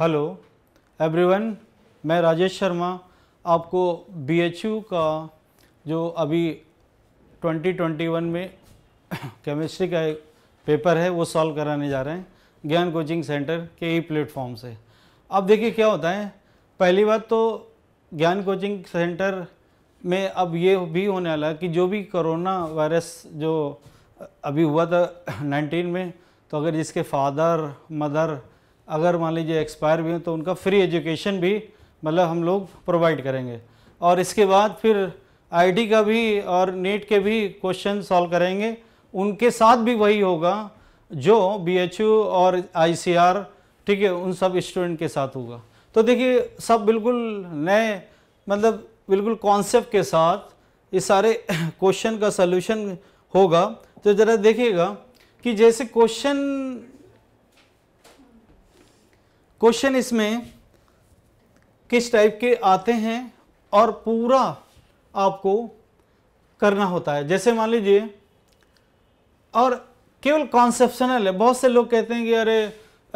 Hello everyone मैं राजेश शर्मा आपको BHU का जो अभी 2021 में केमिस्ट्री का एक पेपर है वो सॉल्व कराने जा रहे हैं ज्ञान कोचिंग सेंटर के ई प्लेटफॉर्म से अब देखिए क्या होता है पहली बात तो ज्ञान कोचिंग सेंटर में अब ये भी होने वाला कि जो भी कोरोना वायरस जो अभी हुआ था 19 में तो अगर जिसके फादर मदर अगर मान लीजिए एक्सपायर भी हैं तो उनका फ्री एजुकेशन भी मतलब हम लोग प्रोवाइड करेंगे और इसके बाद फिर आईटी का भी और नेट के भी क्वेश्चन सॉल्व करेंगे उनके साथ भी वही होगा जो बीएचयू और आईसीआर ठीक है उन सब स्टूडेंट के साथ होगा तो देखिए सब बिल्कुल नए मतलब बिल्कुल कॉन्सेप्ट के साथ ये सारे क्वेश्चन का सोल्यूशन होगा तो ज़रा देखिएगा कि जैसे क्वेश्चन क्वेश्चन इसमें किस टाइप के आते हैं और पूरा आपको करना होता है जैसे मान लीजिए और केवल कॉन्सेप्शनल है बहुत से लोग कहते हैं कि अरे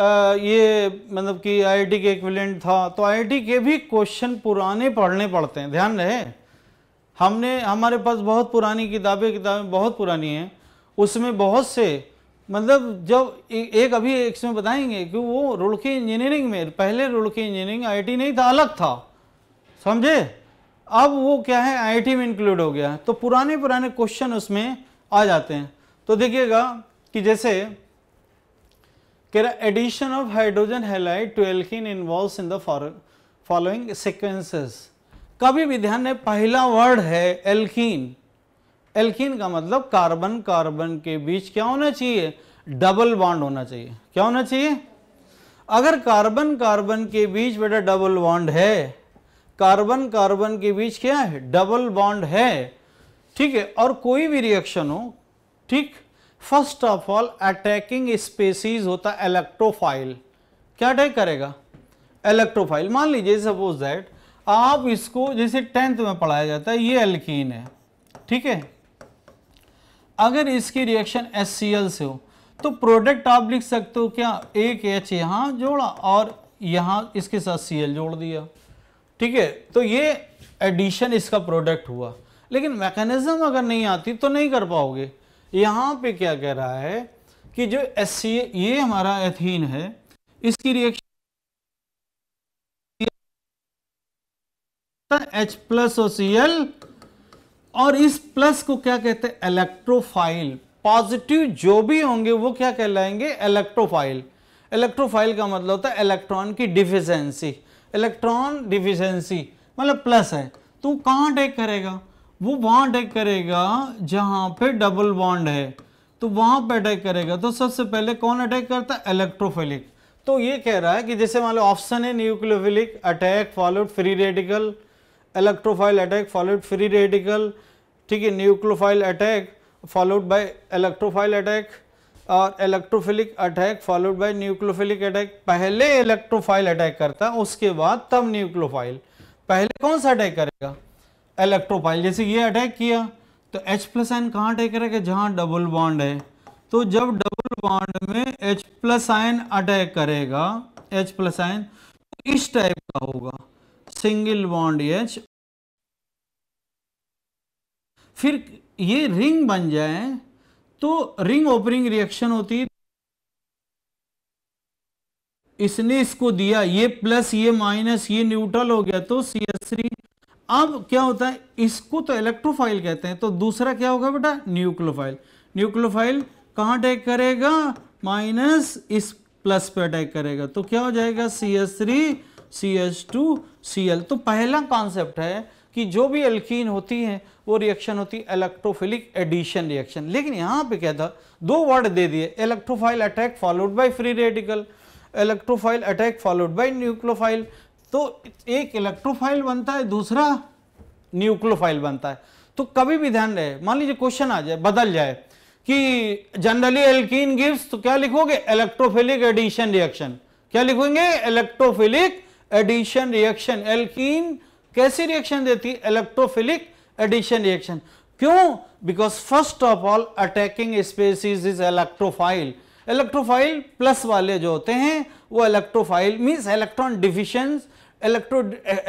आ, ये मतलब कि आईआईटी के इक्विलेंट था तो आईआईटी के भी क्वेश्चन पुराने पढ़ने पड़ते हैं ध्यान रहे हमने हमारे पास बहुत पुरानी किताबें किताबें बहुत पुरानी हैं उसमें बहुत से मतलब जब ए, एक अभी एक समय बताएंगे कि वो रुड़के इंजीनियरिंग में पहले रुड़की इंजीनियरिंग आईटी नहीं था अलग था समझे अब वो क्या है आईटी में इंक्लूड हो गया है तो पुराने पुराने क्वेश्चन उसमें आ जाते हैं तो देखिएगा कि जैसे कह रहा addition of hydrogen halide to alkene involve in the following sequences कभी भी ध्यान पहला वर्ड है एल्किन एल्किन का मतलब कार्बन कार्बन के बीच क्या होना चाहिए डबल बॉन्ड होना चाहिए क्या होना चाहिए अगर कार्बन कार्बन के बीच बेटा डबल बॉन्ड है कार्बन कार्बन के बीच क्या है डबल बॉन्ड है ठीक है और कोई भी रिएक्शन हो ठीक first of all attacking species होता है इलेक्ट्रोफाइल क्या अटैक करेगा इलेक्ट्रोफाइल मान लीजिए सपोज दैट आप इसको जैसे टेंथ में पढ़ाया जाता है ये एल्कीन है ठीक है अगर इसकी रिएक्शन एस से हो तो प्रोडक्ट आप लिख सकते हो क्या एक एच यहाँ जोड़ा और यहाँ इसके साथ सी एल जोड़ दिया ठीक है तो ये एडिशन इसका प्रोडक्ट हुआ लेकिन मैकेनिज्म अगर नहीं आती तो नहीं कर पाओगे यहाँ पे क्या कह रहा है कि जो एस सी ये हमारा एथीन है इसकी reaction H plus O C L और इस प्लस को क्या कहते हैं इलेक्ट्रोफाइल पॉजिटिव जो भी होंगे वो क्या कहलाएंगे इलेक्ट्रोफाइल इलेक्ट्रोफाइल का मतलब होता है इलेक्ट्रॉन की डिफिशेंसी इलेक्ट्रॉन डिफिशेंसी मतलब प्लस है तो कहाँ अटैक करेगा वो वहाँ अटैक करेगा जहाँ पे डबल बॉन्ड है तो वहाँ पे अटैक करेगा तो सबसे पहले कौन अटैक करता है इलेक्ट्रोफिलिक तो ये कह रहा है कि जैसे मान लो ऑप्शन है nucleophilic attack followed free radical electrophile attack followed free radical ठीक है nucleophile attack followed by electrophile attack और electrophilic attack followed by nucleophilic attack पहले इलेक्ट्रोफाइल अटैक करता है उसके बाद तब न्यूक्लोफाइल पहले कौन सा अटैक करेगा इलेक्ट्रोफाइल जैसे ये अटैक किया तो एच प्लस आयन कहाँ अटैक करेगा जहाँ डबल बॉन्ड है तो जब डबल बॉन्ड में एच प्लस आयन अटैक करेगा एच प्लस आयन तो इस टाइप का होगा सिंगल बॉन्ड एच फिर ये रिंग बन जाए तो रिंग ओपनिंग रिएक्शन होती है इसने इसको दिया ये प्लस ये माइनस ये न्यूट्रल हो गया तो सी एस थ्री अब क्या होता है इसको तो इलेक्ट्रोफाइल कहते हैं तो दूसरा क्या होगा बेटा न्यूक्लोफाइल न्यूक्लोफाइल कहां अटैक करेगा माइनस इस प्लस पे अटैक करेगा तो क्या हो जाएगा C S three C S two C L तो पहला कॉन्सेप्ट है कि जो भी एल्कीन होती है वो रिएक्शन होती है इलेक्ट्रोफिलिक एडिशन रिएक्शन लेकिन यहाँ पे क्या था दो वर्ड दे दिए electrophile attack followed by free radical electrophile attack followed by nucleophile तो एक इलेक्ट्रोफाइल बनता है दूसरा न्यूक्लोफाइल बनता है तो कभी भी ध्यान रहे मान लीजिए क्वेश्चन आ जाए बदल जाए कि जनरली एल्कीन गिव्स तो क्या लिखोगे इलेक्ट्रोफिलिक एडिशन रिएक्शन क्या लिखोगे इलेक्ट्रोफिलिक एडिशन रिएक्शन एल्कीन कैसी रिएक्शन देती है इलेक्ट्रोफिलिक एडिशन रिएक्शन क्यों because first of all attacking species is electrophile electrophile plus वाले जो होते हैं वो electrophile means electron deficiency electro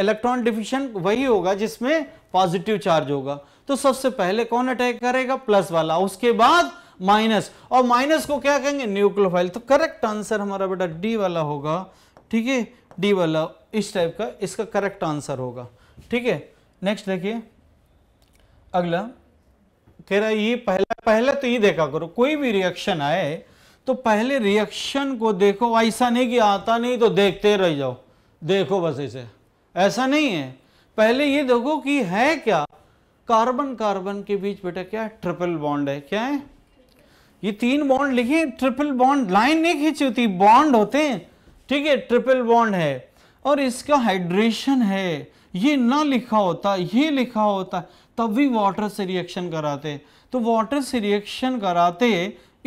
electron deficiency वही होगा जिसमें पॉजिटिव चार्ज होगा तो सबसे पहले कौन अटैक करेगा प्लस वाला उसके बाद माइनस और माइनस को क्या कहेंगे न्यूक्लोफाइल तो करेक्ट आंसर हमारा बेटा डी वाला होगा ठीक है डी वाला इस टाइप का इसका करेक्ट आंसर होगा ठीक है नेक्स्ट देखिए अगला कह रहा ये पहला पहले तो ये देखा करो कोई भी रिएक्शन आए तो पहले रिएक्शन को देखो ऐसा नहीं कि आता नहीं तो देखते रह जाओ देखो बस इसे ऐसा नहीं है पहले ये देखो कि है क्या कार्बन कार्बन के बीच बेटा क्या है ट्रिपल बॉन्ड है क्या है ये तीन बॉन्ड लिखिए ट्रिपल बॉन्ड लाइन नहीं खींची होती बॉन्ड होते हैं ठीक है ट्रिपल बॉन्ड है और इसका हाइड्रेशन है ये ना लिखा होता ये लिखा होता तब भी वाटर से रिएक्शन कराते तो वाटर से रिएक्शन कराते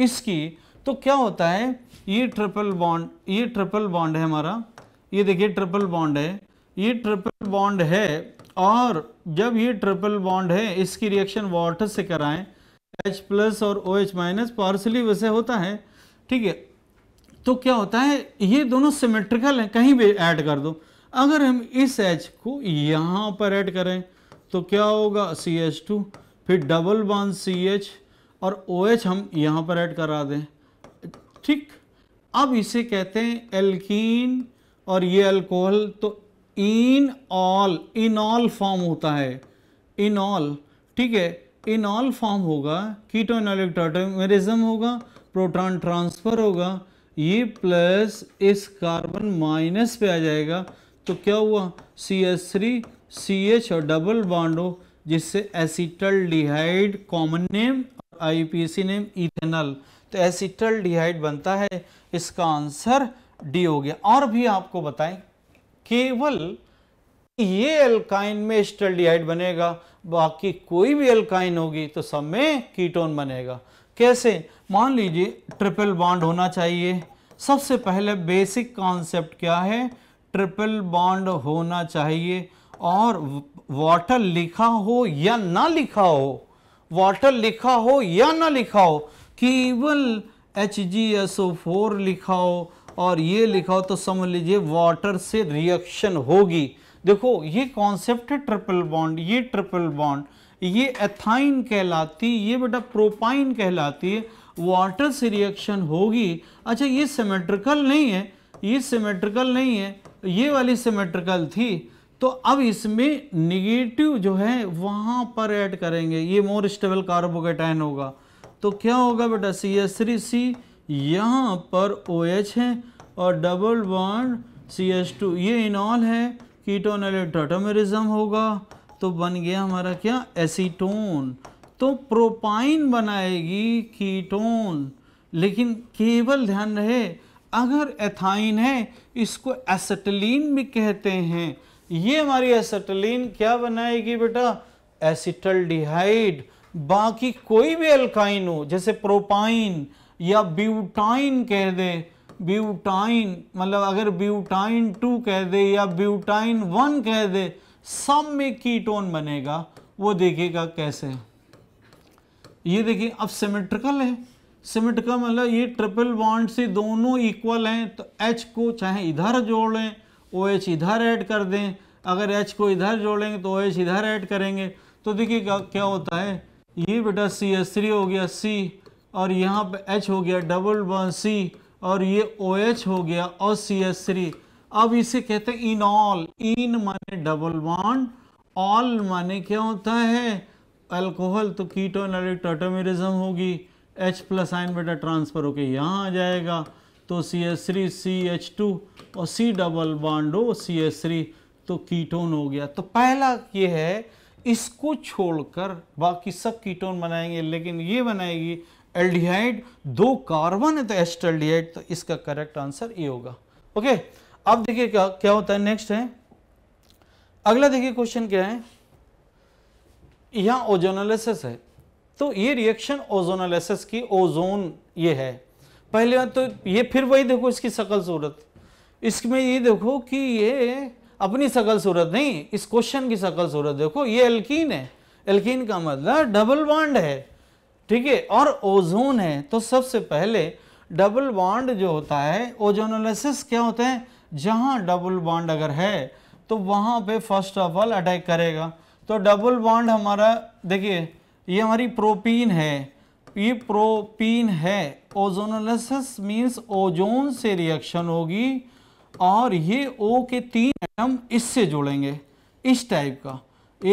इसकी तो क्या होता है ये ट्रिपल बॉन्ड ये ट्रिपल बॉन्ड है हमारा ये देखिए ट्रिपल बॉन्ड है ये ट्रिपल बॉन्ड है और जब ये ट्रिपल बॉन्ड है इसकी रिएक्शन वाटर से कराएं H प्लस और ओ OH माइनस पार्सली वैसे होता है ठीक है तो क्या होता है ये दोनों सिमेट्रिकल हैं कहीं भी ऐड कर दो अगर हम इस एच को यहाँ पर ऐड करें तो क्या होगा सी एच टू फिर डबल वन सी एच और ओ OH एच हम यहाँ पर ऐड करा दें ठीक अब इसे कहते हैं एल्कीन और ये अल्कोहल तो in all in all form होता है इन ऑल ठीक है इन ऑल फॉर्म होगा कीटोनोलिक टर्टोमेरिज्म होगा प्रोटॉन ट्रांसफ़र होगा ये e प्लस इस कार्बन माइनस पे आ जाएगा तो क्या हुआ C S three C H और डबल बॉन्डो जिससे एसिटल डिहाइड कॉमन नेम और आईपीसी नेम इथेनल तो एसिटल डिहाइड बनता है इसका आंसर डी हो गया और भी आपको बताएं केवल ये एल्काइन में एस्टल डिहाइड बनेगा बाकी कोई भी एल्काइन होगी तो सब में कीटोन बनेगा कैसे मान लीजिए ट्रिपल बॉन्ड होना चाहिए सबसे पहले बेसिक कॉन्सेप्ट क्या है ट्रिपल बॉन्ड होना चाहिए और वाटर लिखा हो या ना लिखा हो वाटर लिखा हो या ना लिखा हो केवल H G S O four लिखा हो और ये लिखा हो तो समझ लीजिए वाटर से रिएक्शन होगी देखो ये कॉन्सेप्ट है ट्रिपल बॉन्ड ये ट्रिपल बॉन्ड ये एथाइन कहलाती ये बेटा प्रोपाइन कहलाती है वाटर से रिएक्शन होगी अच्छा ये सिमेट्रिकल नहीं है ये सिमेट्रिकल नहीं है ये वाली सिमेट्रिकल थी तो अब इसमें निगेटिव जो है वहाँ पर ऐड करेंगे ये मोर स्टेबल कार्बोकेटाइन होगा तो क्या होगा बेटा सी एस थ्री सी यहाँ पर ओ OH है और double bond C S two ये इनॉल है कीटोन एलेट्रोटोमेरिज्म होगा तो बन गया हमारा क्या एसीटोन तो प्रोपाइन बनाएगी कीटोन लेकिन केवल ध्यान रहे अगर एथाइन है इसको एसेटलीन भी कहते हैं ये हमारी एसेटलीन क्या बनाएगी बेटा एसिटल डिहाइड बाकी कोई भी एल्काइन हो जैसे प्रोपाइन या ब्यूटाइन कह दे ब्यूटाइन मतलब अगर ब्यूटाइन टू कह दे या ब्यूटाइन वन कह दे सम में कीटोन बनेगा वो देखेगा कैसे ये देखिए अब सिमेट्रिकल है सिमेट्रिकल मतलब ये ट्रिपल बॉन्ड से दोनों इक्वल हैं तो एच को चाहे इधर जोड़ लें ओ एच इधर ऐड कर दें अगर एच को इधर जोड़ेंगे तो ओ एच इधर ऐड करेंगे तो देखिए क्या होता है ये बेटा सी एस थ्री हो गया सी और यहाँ पे एच हो गया डबल बॉन्ड सी और ये ओ OH एच हो गया और सी एस थ्री अब इसे कहते हैं इन ऑल इन माने डबल बॉन्ड ऑल माने क्या होता है अल्कोहल तो कीटोन एनालिक होगी एच प्लस आइन बेटा ट्रांसफर होके यहाँ आ जाएगा तो C S three C H two और C double bond O C S three तो कीटोन हो गया तो पहला ये है इसको छोड़कर बाकी सब कीटोन बनाएंगे लेकिन ये बनाएगी एल्डिहाइड दो कार्बन है तो एस्टल्डिहाइड तो इसका करेक्ट आंसर ये होगा ओके अब देखिए क्या क्या होता है नेक्स्ट है अगला देखिए क्वेश्चन क्या है यहां ओजोनालिसिस है तो ये रिएक्शन ओजोनालिसिस की ओजोन ये है पहले तो ये फिर वही देखो इसकी सकल सूरत इसमें ये देखो कि ये अपनी शकल सूरत नहीं इस क्वेश्चन की शकल सूरत देखो ये एल्कीन है एल्कीन का मतलब डबल बॉन्ड है ठीक है और ओजोन है तो सबसे पहले डबल बॉन्ड जो होता है ओजोनोलिसिस क्या होता है जहाँ डबल बॉन्ड अगर है तो वहाँ पे फर्स्ट ऑफ ऑल अटैक करेगा तो डबल बॉन्ड हमारा देखिए ये हमारी प्रोपीन है ये प्रोपीन है ओजोनोलिस मींस ओजोन से रिएक्शन होगी और ये ओ के तीन एटम इससे जुड़ेंगे इस टाइप का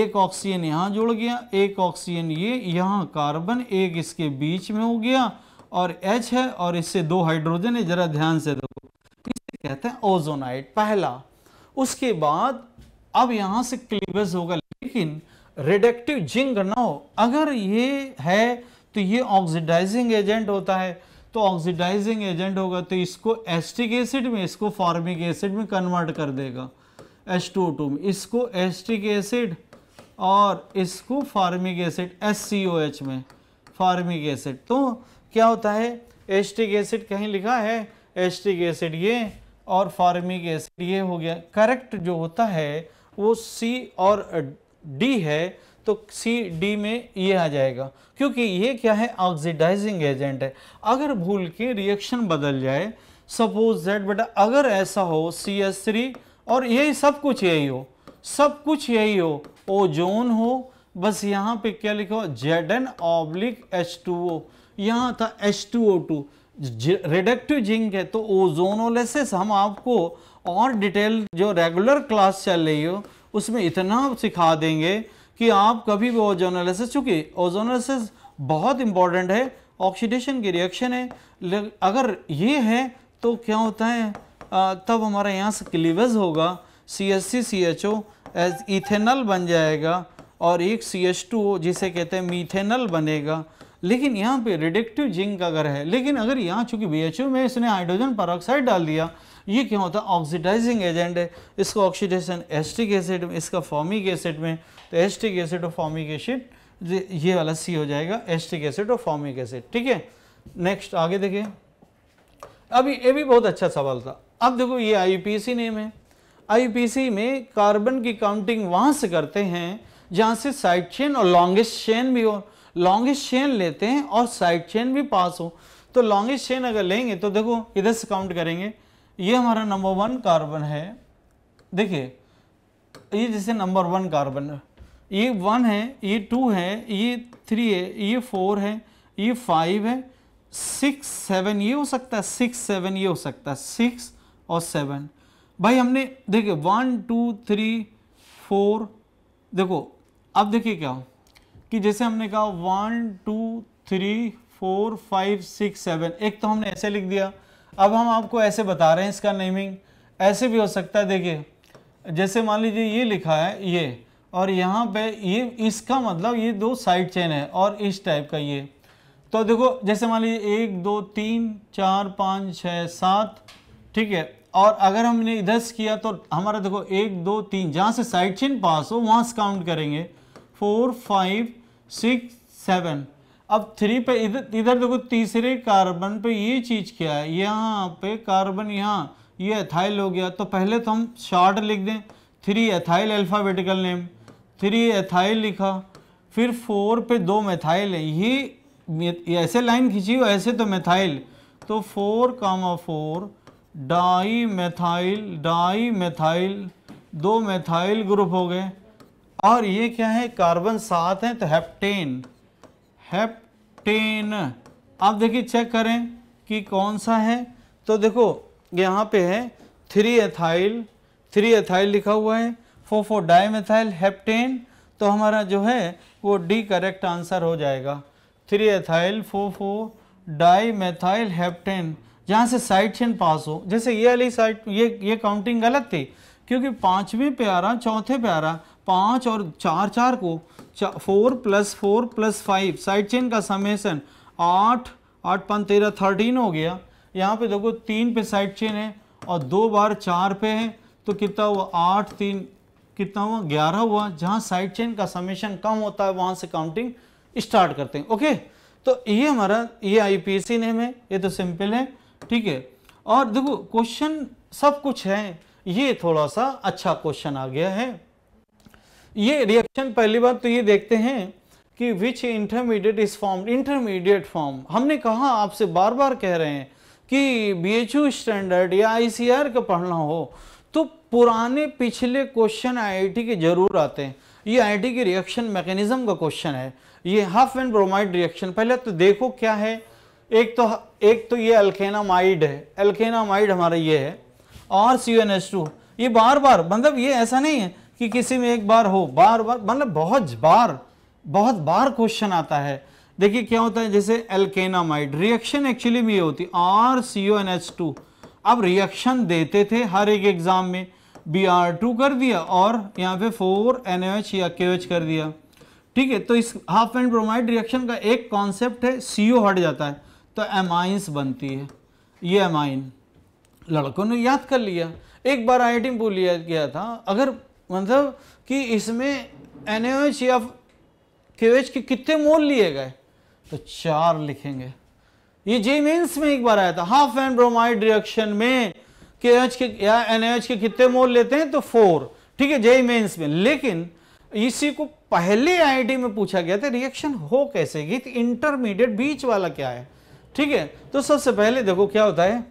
एक ऑक्सीजन यहाँ जुड़ गया एक ऑक्सीजन ये यहाँ कार्बन एक इसके बीच में हो गया और एच है और इससे दो हाइड्रोजन है ज़रा ध्यान से देखो कहते हैं ओजोनाइट पहला उसके बाद अब यहां से क्लीवेज होगा लेकिन रिडक्टिव जिंक ना हो अगर ये है तो ये ऑक्सीडाइजिंग एजेंट होता है तो ऑक्सीडाइजिंग एजेंट होगा तो इसको एस्टिक एसिड में इसको फॉर्मिक एसिड में कन्वर्ट कर देगा एस टू में इसको एस्टिक एसिड और इसको फार्मिक एसिड एच में फार्मिक एसिड तो क्या होता है एस्टिक एसिड कहीं लिखा है एस्टिक एसिड ये और फार्मिक एसिड ये हो गया करेक्ट जो होता है वो सी और डी है तो सी डी में ये आ जाएगा क्योंकि ये क्या है ऑक्सीडाइजिंग एजेंट है अगर भूल के रिएक्शन बदल जाए सपोज दैट बेटा अगर ऐसा हो सी एस थ्री और यही सब कुछ यही हो सब कुछ यही हो ओजोन हो बस यहाँ पे क्या लिखा हो Z N oblique H two O यहाँ था H two O two reductive zinc है तो ओजोनोलेसिस हम आपको और डिटेल जो रेगुलर क्लास चल रही हो उसमें इतना सिखा देंगे कि आप कभी भी ओजोनोलेसिस चूँकि ओजोनोलेसिस बहुत इंपॉर्टेंट है ऑक्सीडेशन की रिएक्शन है अगर ये है तो क्या होता है आ, तब हमारे यहाँ से क्लीवेज होगा C S C C H O as ethanal बन जाएगा और एक सी एच टू जिसे कहते हैं मीथेनल बनेगा लेकिन यहाँ पे रिडिक्टिव जिंक अगर है लेकिन अगर यहाँ चूंकि बी में इसने हाइड्रोजन परऑक्साइड डाल दिया ये क्या होता है ऑक्सीडाइजिंग एजेंट है इसका ऑक्सीडेशन एस्टिक एसिड में इसका फॉर्मिक एसिड में तो एस्टिक एसिड और फॉर्मिक एसिड ये वाला सी हो जाएगा एस्टिक एसिड और फॉर्मिक एसिड ठीक है नेक्स्ट आगे देखिए अभी ये भी बहुत अच्छा सवाल था अब देखो ये आई नेम है आई में कार्बन की काउंटिंग वहाँ से करते हैं जहाँ से साइड चेन और लॉन्गेस्ट चेन भी हो लॉन्गेस्ट चेन लेते हैं और साइड चेन भी पास हो तो लॉन्गेस्ट चेन अगर लेंगे तो देखो इधर से काउंट करेंगे ये हमारा नंबर वन कार्बन है देखिए ये जैसे नंबर वन कार्बन है ये वन है ये टू है ये थ्री है ये फोर है ये फाइव है सिक्स सेवन ये हो सकता है सिक्स सेवन ये हो सकता है सिक्स और सेवन भाई हमने देखिए वन टू थ्री फोर देखो अब देखिए क्या हो कि जैसे हमने कहा one two three four five six seven एक तो हमने ऐसे लिख दिया अब हम आपको ऐसे बता रहे हैं इसका नेमिंग ऐसे भी हो सकता है देखिए जैसे मान लीजिए ये लिखा है ये और यहाँ पे ये इसका मतलब ये दो साइड चेन है और इस टाइप का ये तो देखो जैसे मान लीजिए एक दो तीन चार पाँच छः सात ठीक है और अगर हमने इधर से किया तो हमारा देखो एक दो तीन जहाँ से साइड चेन पास हो वहाँ से काउंट करेंगे फोर फाइव सिक्स सेवन अब थ्री पे इधर इधर देखो तीसरे कार्बन पे ये चीज़ क्या है यहाँ पे कार्बन यहाँ ये एथाइल हो गया तो पहले तो हम शॉर्ट लिख दें three ethyl alphabetical name three ethyl लिखा फिर फोर पे दो मेथाइल है ये ऐसे लाइन खींची हो ऐसे तो मेथाइल तो four comma four dimethyl dimethyl दो मेथाइल ग्रुप हो गए और ये क्या है कार्बन सात है तो हेप्टेन हेप्टेन आप देखिए चेक करें कि कौन सा है तो देखो यहाँ पे है थ्री एथाइल थ्री एथाइल लिखा हुआ है फो डाई डाइमेथाइल हेप्टेन तो हमारा जो है वो डी करेक्ट आंसर हो जाएगा three ethyl four dimethyl heptane जहाँ से साइड चेन पास हो जैसे ये वाली साइड ये ये काउंटिंग गलत थी क्योंकि पाँचवें पे आ रहा चौथे पे आ रहा पाँच और चार चार को four plus four plus five side chain का समेसन आठ आठ पाँच तेरह थर्टीन हो गया यहाँ पे देखो तीन पे साइड चेन है और दो बार चार पे है तो कितना हुआ आठ तीन कितना हुआ ग्यारह हुआ जहाँ साइड चेन का समेसन कम होता है वहाँ से काउंटिंग स्टार्ट करते हैं ओके तो ये हमारा ये IUPAC name है ये तो सिंपल है ठीक है और देखो क्वेश्चन सब कुछ है ये थोड़ा सा अच्छा क्वेश्चन आ गया है ये रिएक्शन पहली बार तो ये देखते हैं कि which intermediate is form intermediate form हमने कहा आपसे बार बार कह रहे हैं कि बी स्टैंडर्ड या आई का पढ़ना हो तो पुराने पिछले क्वेश्चन आईआईटी के जरूर आते हैं ये आईआईटी के रिएक्शन मैकेनिज्म का क्वेश्चन है ये हाफ एंड ब्रोमाइड रिएक्शन पहले तो देखो क्या है एक तो एक तो ये अल्केनामाइड है अल्केनामाइड हमारा ये है और सी ये बार बार मतलब ये ऐसा नहीं है कि किसी में एक बार हो बार बार मतलब बहुत बार बहुत बार क्वेश्चन आता है देखिए क्या होता है जैसे एल्केनामाइड रिएक्शन एक्चुअली में ये होती R C O N H two अब रिएक्शन देते थे हर एक एग्ज़ाम में बी आर टू कर दिया और यहाँ पे फोर एन एच या के एच कर दिया ठीक है तो इस हाफ एंड ब्रोमाइड रिएक्शन का एक कॉन्सेप्ट है सी ओ हट जाता है तो एमाइंस बनती है ये एमाइन लड़कों ने याद कर लिया एक बार आई आई टी में बोल लिया गया था अगर मतलब कि इसमें एन या क्यू के कितने मोल लिए गए तो चार लिखेंगे ये जे मेन्स में एक बार आया था हाफ एंड ब्रोमाइड रिएक्शन में के एच के या एन के कितने मोल लेते हैं तो फोर ठीक है जे मेन्स में लेकिन इसी को पहले आईआईटी में पूछा गया था रिएक्शन हो कैसे गई तो इंटरमीडिएट बीच वाला क्या है ठीक है तो सबसे पहले देखो क्या होता है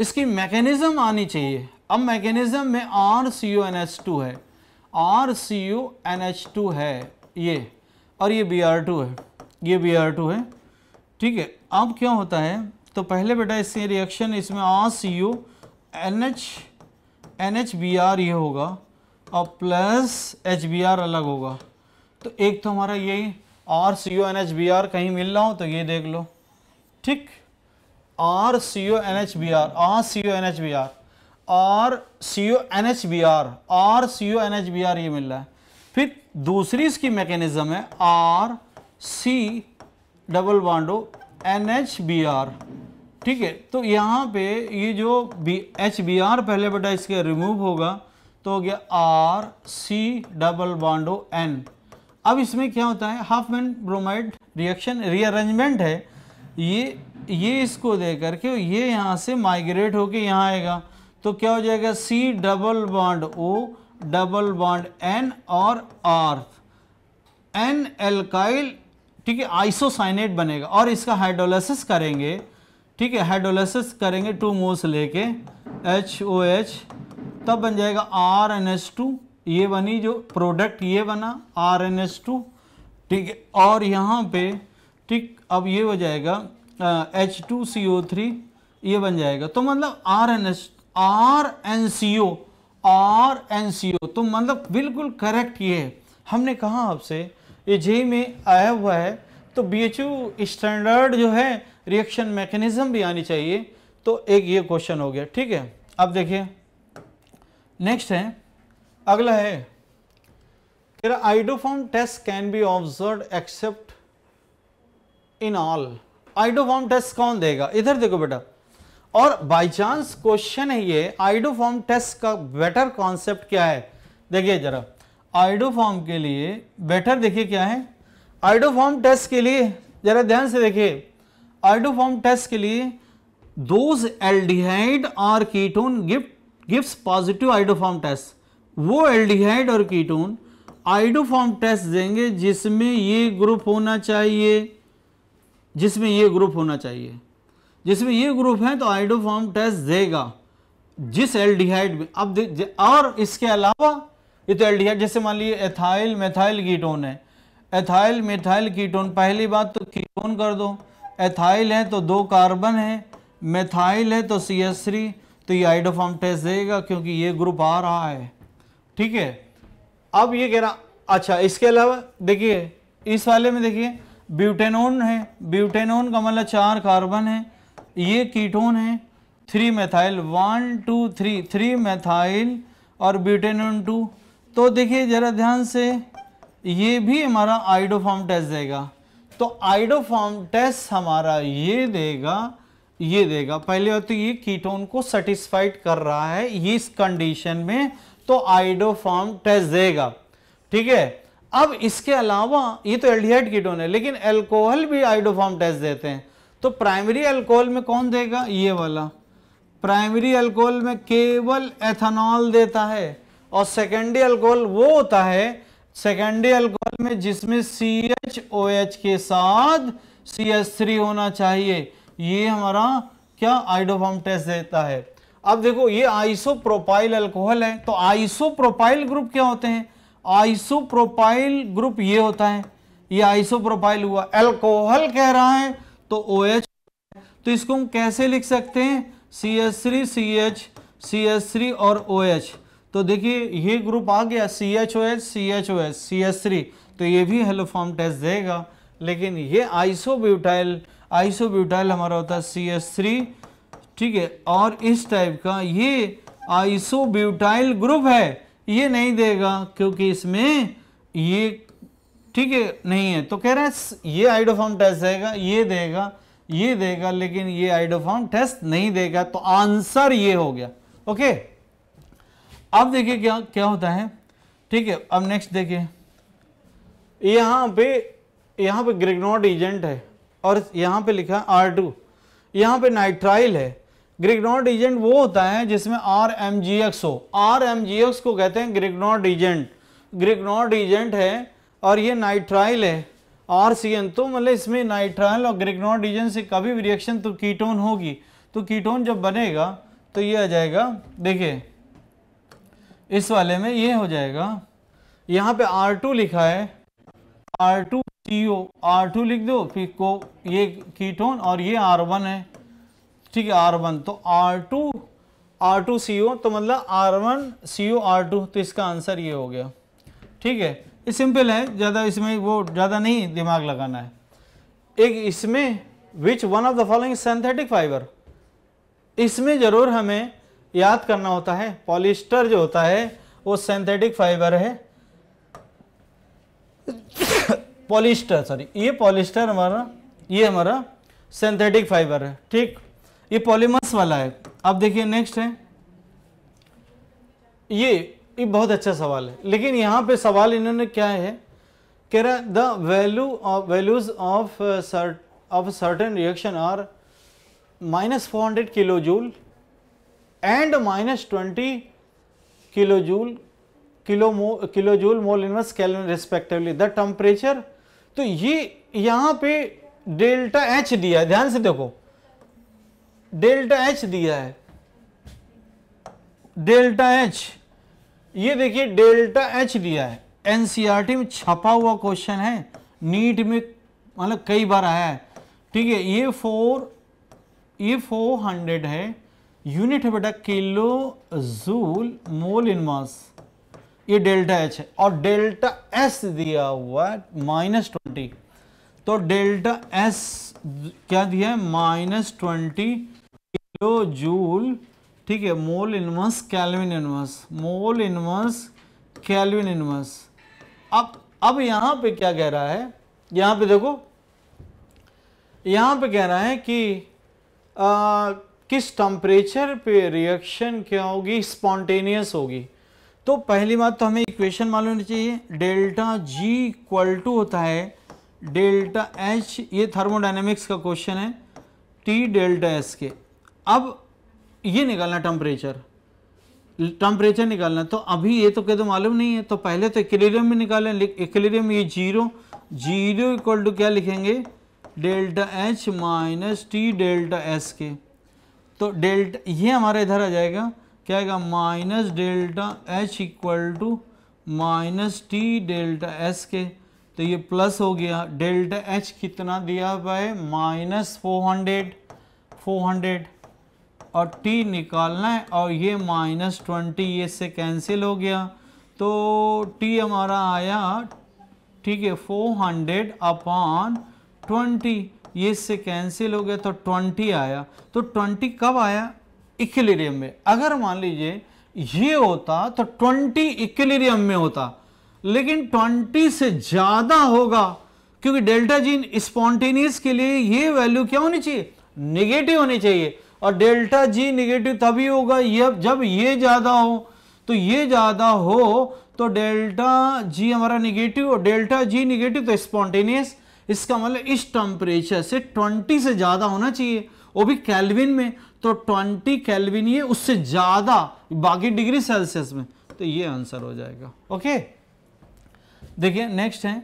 इसकी मैकेनिज्म आनी चाहिए अब मैकेनिज्म में R C U N H two है R C U N H two है ये और ये बी आर टू है ये बी आर टू है ठीक है अब क्या होता है तो पहले बेटा इससे रिएक्शन इसमें R C U N H N H B R ये होगा और प्लस एच बी आर अलग होगा तो एक तो हमारा यही R C U N H B R कहीं मिल रहा हो तो ये देख लो ठीक R C O N H B R R C O N H B R और C O N H B R R C O N H B R ये मिल रहा है फिर दूसरी इसकी मैकेनिज्म है R C double bond O N H B R ठीक है तो यहाँ पे ये जो बी एच बी आर पहले बेटा इसके रिमूव होगा तो हो गया R C double bond O N अब इसमें क्या होता है Hofmann bromide reaction rearrangement है ये ये इसको दे करके ये यहाँ से माइग्रेट होके यहाँ आएगा तो क्या हो जाएगा C double bond O double bond N और आर एन एल्काइल ठीक है आइसोसाइनेट बनेगा और इसका हाइड्रोलाइसिस करेंगे ठीक है हाइड्रोलाइसिस करेंगे टू मोस लेके एच ओ एच तब बन जाएगा आर एन एस टू ये बनी जो प्रोडक्ट ये बना आर एन एस टू ठीक है और यहाँ पे ठीक अब ये हो जाएगा H two C O three ये बन जाएगा तो मतलब R N S R N C O R N C O तो मतलब बिल्कुल करेक्ट ये है हमने कहा आपसे ये जे में आया हुआ है तो बी एच यू स्टैंडर्ड जो है रिएक्शन मैकेनिज्म भी आनी चाहिए तो एक ये क्वेश्चन हो गया ठीक है अब देखिए नेक्स्ट है अगला है तेरा iodoform test can be observe except in all iodoform test कौन देगा इधर देखो बेटा और बाय चांस क्वेश्चन है ये आइडोफॉर्म टेस्ट का बेटर कॉन्सेप्ट क्या है देखिए जरा आइडोफॉर्म के लिए बेटर देखिए क्या है आइडोफॉर्म टेस्ट के लिए जरा ध्यान से देखिए आइडोफॉर्म टेस्ट के लिए दोज एल्डिहाइड और ketone gift gift positive iodoform test वो एल्डिहाइड और कीटोन आइडोफॉर्म टेस्ट देंगे जिसमें ये ग्रुप होना चाहिए जिसमें ये ग्रुप होना चाहिए जिसमें ये ग्रुप हैं तो आइडोफॉर्म टेस्ट देगा जिस एल्डिहाइड में अब और इसके अलावा ये तो एल्डिहाइड जैसे मान लीजिए एथाइल मेथाइल कीटोन है एथाइल मेथाइल कीटोन पहली बात तो कीटोन कर दो एथाइल है तो दो कार्बन है मेथाइल है तो सी एस थ्री तो ये आइडोफॉर्म टेस्ट देगा क्योंकि ये ग्रुप आ रहा है ठीक है अब ये कह रहा अच्छा इसके अलावा देखिए इस वाले में देखिए ब्यूटेनोन है ब्यूटेनोन का मतलब चार कार्बन है ये कीटोन है three methyl one two three three methyl और ब्यूटेन टू तो देखिए ज़रा ध्यान से ये भी हमारा आइडोफॉर्म टेस्ट देगा तो आइडोफॉर्म टेस्ट हमारा ये देगा ये देगा पहले होते तो ये कीटोन को सेटिस्फाइड कर रहा है ये इस कंडीशन में तो आइडोफॉर्म टेस्ट देगा ठीक है अब इसके अलावा ये तो एल्डिहाइड कीटोन है लेकिन एल्कोहल भी आइडोफॉर्म टेस्ट देते हैं तो प्राइमरी अल्कोहल में कौन देगा ये वाला प्राइमरी अल्कोहल में केवल एथेनॉल देता है और सेकेंडरी अल्कोहल वो होता है सेकेंडरी अल्कोहल में जिसमें सी एच ओ एच के साथ सी एच थ्री होना चाहिए ये हमारा क्या आइडोफॉर्म टेस्ट देता है अब देखो ये आइसोप्रोपाइल अल्कोहल है तो आइसोप्रोपाइल ग्रुप क्या होते हैं आइसोप्रोपाइल ग्रुप ये होता है ये आइसोप्रोपाइल हुआ अल्कोहल कह रहा है तो ओ OH, तो इसको हम कैसे लिख सकते हैं C S three C H C S three और ओ OH. तो देखिए ये ग्रुप आ गया C H O H C H O H C S three तो ये भी हेलोफॉर्म टेस्ट देगा लेकिन ये आइसोब्यूटाइल आइसोब्यूटाइल हमारा होता है सी एस थ्री ठीक है और इस टाइप का ये आइसोब्यूटाइल ग्रुप है ये नहीं देगा क्योंकि इसमें ये ठीक है नहीं है तो कह रहे हैं ये आइडोफॉर्म टेस्ट देगा ये देगा ये देगा लेकिन ये आइडोफॉर्म टेस्ट नहीं देगा तो आंसर ये हो गया ओके अब देखिए क्या क्या होता है ठीक है अब नेक्स्ट देखिए यहां पे यहां पे ग्रिगनॉट एजेंट है और यहां पे लिखा है आर टू यहां पर नाइट्राइल है ग्रिगनॉट एजेंट वो होता है जिसमें आर एम जी एक्स हो आर एम जी एक्स को कहते हैं ग्रिगनॉट एजेंट ग्रिगनॉट एजेंट है और ये नाइट्राइल है आर सी एन तो मतलब इसमें नाइट्राइल और ग्रिग्नोडिजन से कभी भी रिएक्शन तो कीटोन होगी तो कीटोन जब बनेगा तो ये आ जाएगा देखिए इस वाले में ये हो जाएगा यहाँ पे R2 लिखा है R2 आर R2 लिख दो फिर को ये कीटोन और ये R1 है ठीक है R1 तो R2 R2 CO तो मतलब R1 CO R2 तो इसका आंसर ये हो गया ठीक है ये सिंपल है ज़्यादा इसमें वो ज़्यादा नहीं दिमाग लगाना है एक इसमें which one of the following synthetic fibre इसमें ज़रूर हमें याद करना होता है पॉलिस्टर जो होता है वो सिंथेटिक फाइबर है पॉलिस्टर सॉरी ये पॉलिस्टर हमारा ये हमारा सिंथेटिक फाइबर है ठीक ये पॉलीमर्स वाला है अब देखिए नेक्स्ट है ये ये बहुत अच्छा सवाल है लेकिन यहाँ पे सवाल इन्होंने क्या है कह रहा the value of values of of certain reaction are minus four hundred kilo joule and minus twenty kilo joule kilo mol kilo joule mole inverse kelvin respectively the temperature तो ये यहाँ पे डेल्टा एच दिया है ध्यान से देखो delta H दिया है डेल्टा एच ये देखिए डेल्टा एच दिया है एनसीईआरटी में छपा हुआ क्वेश्चन है नीट में मतलब कई बार आया है ठीक है ये फोर ये फोर हंड्रेड है यूनिट है बेटा किलो जूल मोल इन मास ये डेल्टा एच है और डेल्टा एस दिया हुआ है माइनस ट्वेंटी तो डेल्टा एस क्या दिया है माइनस ट्वेंटी किलो जूल ठीक है mole inverse kelvin inverse mole inverse kelvin inverse अब अब यहां पे क्या कह रहा है यहां पे देखो यहां पे कह रहा है कि आ, किस टेम्परेचर पे रिएक्शन क्या होगी स्पॉन्टेनियस होगी तो पहली बात तो हमें इक्वेशन मालूम होनी चाहिए डेल्टा जी इक्वल टू होता है डेल्टा एच ये थर्मोडाइनमिक्स का क्वेश्चन है टी डेल्टा एस के अब ये निकालना टम्परेचर टम्परेचर निकालना तो अभी ये तो कह दो मालूम नहीं है तो पहले तो इक्लेरियम में निकालें इक्लेरियम ये जीरो जीरो इक्वल टू क्या लिखेंगे delta H minus T delta S के तो डेल्टा ये हमारा इधर आ जाएगा क्या आएगा minus delta H equal to minus T delta S के तो ये प्लस हो गया डेल्टा एच कितना दिया हुआ है minus four hundred four hundred और t निकालना है और ये माइनस ट्वेंटी ये से कैंसिल हो गया तो t हमारा आया ठीक है फोर हंड्रेड अपॉन ट्वेंटी ये इससे कैंसिल हो गया तो ट्वेंटी आया तो ट्वेंटी कब आया इक्विलिब्रियम में अगर मान लीजिए ये होता तो ट्वेंटी इक्विलिब्रियम में होता लेकिन ट्वेंटी से ज़्यादा होगा क्योंकि डेल्टा जीन स्पॉन्टेनियस के लिए ये वैल्यू क्या होनी चाहिए निगेटिव होनी चाहिए और डेल्टा जी निगेटिव तभी होगा ये जब ये ज़्यादा हो तो ये ज़्यादा हो तो डेल्टा जी हमारा निगेटिव और डेल्टा जी निगेटिव तो स्पॉन्टेनियस इसका मतलब इस टेम्परेचर से 20 से ज़्यादा होना चाहिए वो भी कैलविन में तो 20 कैलविन ये उससे ज़्यादा बाकी डिग्री सेल्सियस में तो ये आंसर हो जाएगा ओके देखिए नेक्स्ट है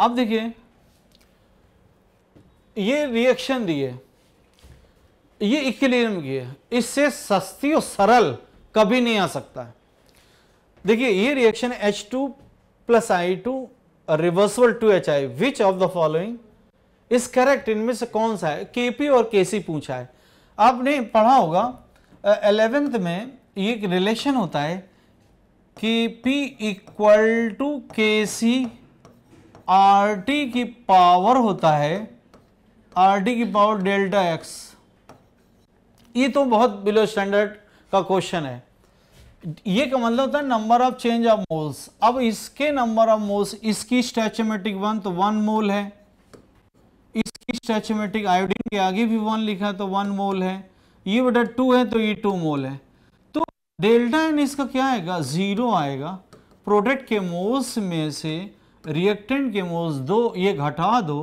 अब देखिए ये रिएक्शन दिए ये इक्विलिब्रियम की है इससे सस्ती और सरल कभी नहीं आ सकता है देखिए ये reaction H2 two plus I two reversible two H I which of the following is correct इनमें से कौन सा है के और के पूछा है आपने पढ़ा होगा एलेवेंथ में ये एक रिलेशन होता है कि P equal to K C R T की पावर होता है आर टी की पावर डेल्टा एक्स ये तो बहुत बिलो स्टैंडर्ड का क्वेश्चन है ये का मतलब होता है number of change of moles अब इसके नंबर ऑफ मोल्स इसकी स्टैचोमेटिक वन तो वन मोल है इसकी स्टैचोमेटिक आयोडीन के आगे भी वन लिखा तो वन मोल है ये बेटा टू है तो ये टू मोल है तो डेल्टा एन इसका क्या आएगा जीरो आएगा प्रोडक्ट के मोल्स में से रिएक्टेंट के मोल्स दो ये घटा दो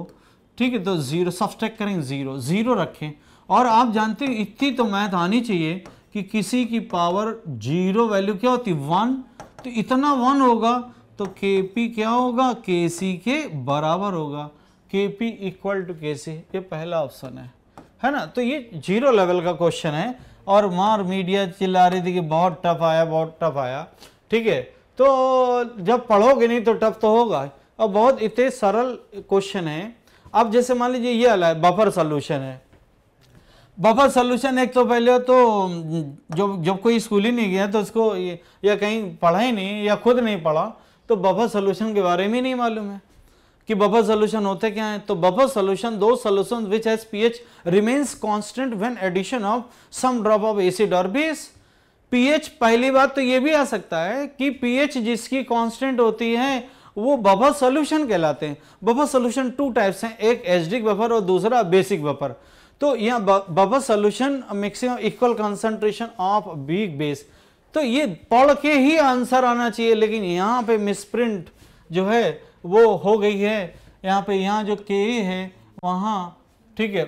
ठीक है तो जीरो सब्सट्रैक्ट करेंगे जीरो जीरो रखें और आप जानते हो इतनी तो मैथ आनी चाहिए कि किसी की पावर जीरो वैल्यू क्या होती वन तो इतना वन होगा तो के पी क्या होगा के सी के बराबर होगा के पी इक्वल टू के सी ये पहला ऑप्शन है है ना तो ये जीरो लेवल का क्वेश्चन है और मार मीडिया चिल्ला रही थी कि बहुत टफ आया बहुत टफ आया ठीक है तो जब पढ़ोगे नहीं तो टफ तो होगा और बहुत इतने सरल क्वेश्चन है अब जैसे मान लीजिए ये अला बफर सोल्यूशन है बफर सोल्यूशन एक तो पहले तो जब जब कोई स्कूल ही नहीं गया तो उसको या कहीं पढ़ा ही नहीं या खुद नहीं पढ़ा तो बफर सोल्यूशन के बारे में नहीं मालूम है कि बफर सोल्यूशन होते क्या हैं तो बफर सोल्यूशन दो solution which has pH remains constant when addition of some drop of acid और बेस पीएच पहली बात तो ये भी आ सकता है कि पीएच जिसकी कांस्टेंट होती है वो बफर सोल्यूशन कहलाते हैं बफर सोल्यूशन टू टाइप्स हैं एक एसडिक बफर और दूसरा बेसिक बफर तो यहाँ buffer solution maximum equal concentration of big base तो ये पढ़ के ही आंसर आना चाहिए लेकिन यहाँ पे मिसप्रिंट जो है वो हो गई है यहाँ पे यहाँ जो के है वहाँ ठीक है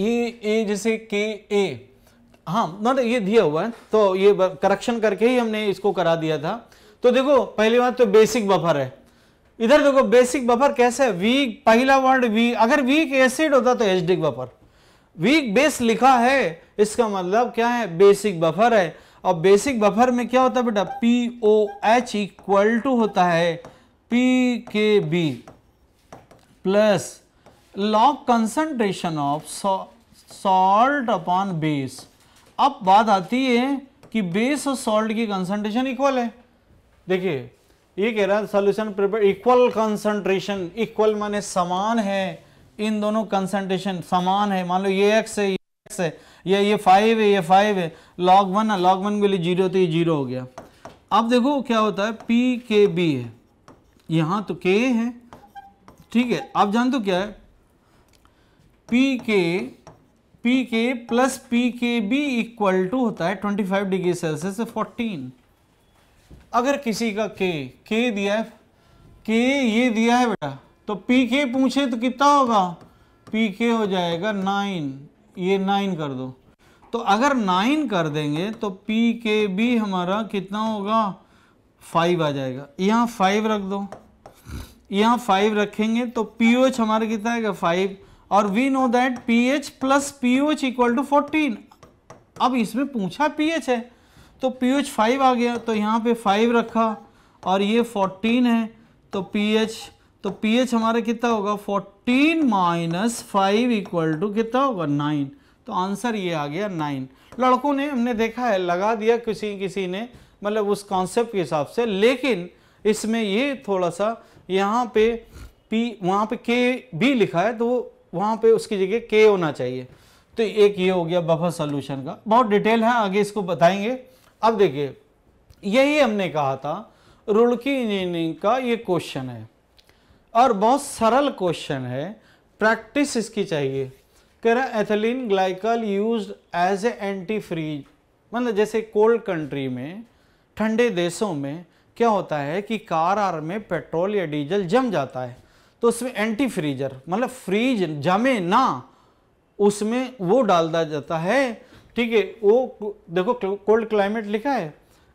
ई e, ए e जैसे के ए हाँ नॉट ये दिया हुआ है तो ये करेक्शन करके ही हमने इसको करा दिया था तो देखो पहली बात तो बेसिक बफर है इधर देखो बेसिक बफर कैसे है वीक पहला वर्ड वीक अगर वीक एसिड होता तो एसडिक बफर वीक बेस लिखा है इसका मतलब क्या है बेसिक बफर है और बेसिक बफर में क्या होता है बेटा P O H equal to होता है P K B plus log concentration of salt upon base अब बात आती है कि बेस और सॉल्ट की कंसंट्रेशन इक्वल है देखिए ये कह रहा है solution prepare equal concentration equal माने समान है इन दोनों कंसंट्रेशन समान है मान लो ये एक्स है ये एक्स है या ये फाइव है ये फाइव है लॉग वन है लॉग वन के लिए जीरो तो ये जीरो हो गया अब देखो क्या होता है पी के बी है यहाँ तो के है ठीक है आप जानते तो क्या है P K P K plus P K B equal to होता है ट्वेंटी फाइव डिग्री सेल्सियस से अगर किसी का के के दिया है के ये दिया है बेटा तो पी के पूछे तो कितना होगा पी के हो जाएगा नाइन ये नाइन कर दो तो अगर नाइन कर देंगे तो पी के भी हमारा कितना होगा फाइव आ जाएगा यहाँ फाइव रख दो यहाँ फाइव रखेंगे तो पी ओ एच हमारा कितना आएगा फाइव और we know that P H plus P O H equal to fourteen अब इसमें पूछा पी एच है तो पी एच फाइव आ गया तो यहाँ पे फाइव रखा और ये फोर्टीन है तो पी एच तो पी एच हमारा कितना होगा fourteen minus five equal to कितना होगा नाइन तो आंसर ये आ गया नाइन लड़कों ने हमने देखा है लगा दिया किसी किसी ने मतलब उस कॉन्सेप्ट के हिसाब से लेकिन इसमें ये थोड़ा सा यहाँ पे पी वहाँ पे के भी लिखा है तो वहाँ पे उसकी जगह के होना चाहिए तो एक ये हो गया बफर सोल्यूशन का बहुत डिटेल है आगे इसको बताएंगे अब देखिए यही हमने कहा था रुड़की इंजीनियरिंग का ये क्वेश्चन है और बहुत सरल क्वेश्चन है प्रैक्टिस इसकी चाहिए कह रहा ethylene glycol used as a antifreeze मतलब जैसे कोल्ड कंट्री में ठंडे देशों में क्या होता है कि कार आर में पेट्रोल या डीजल जम जाता है तो उसमें एंटी फ्रीजर मतलब फ्रीज जमे ना उसमें वो डाल दिया जाता है ठीक है वो देखो कोल्ड क्लाइमेट लिखा है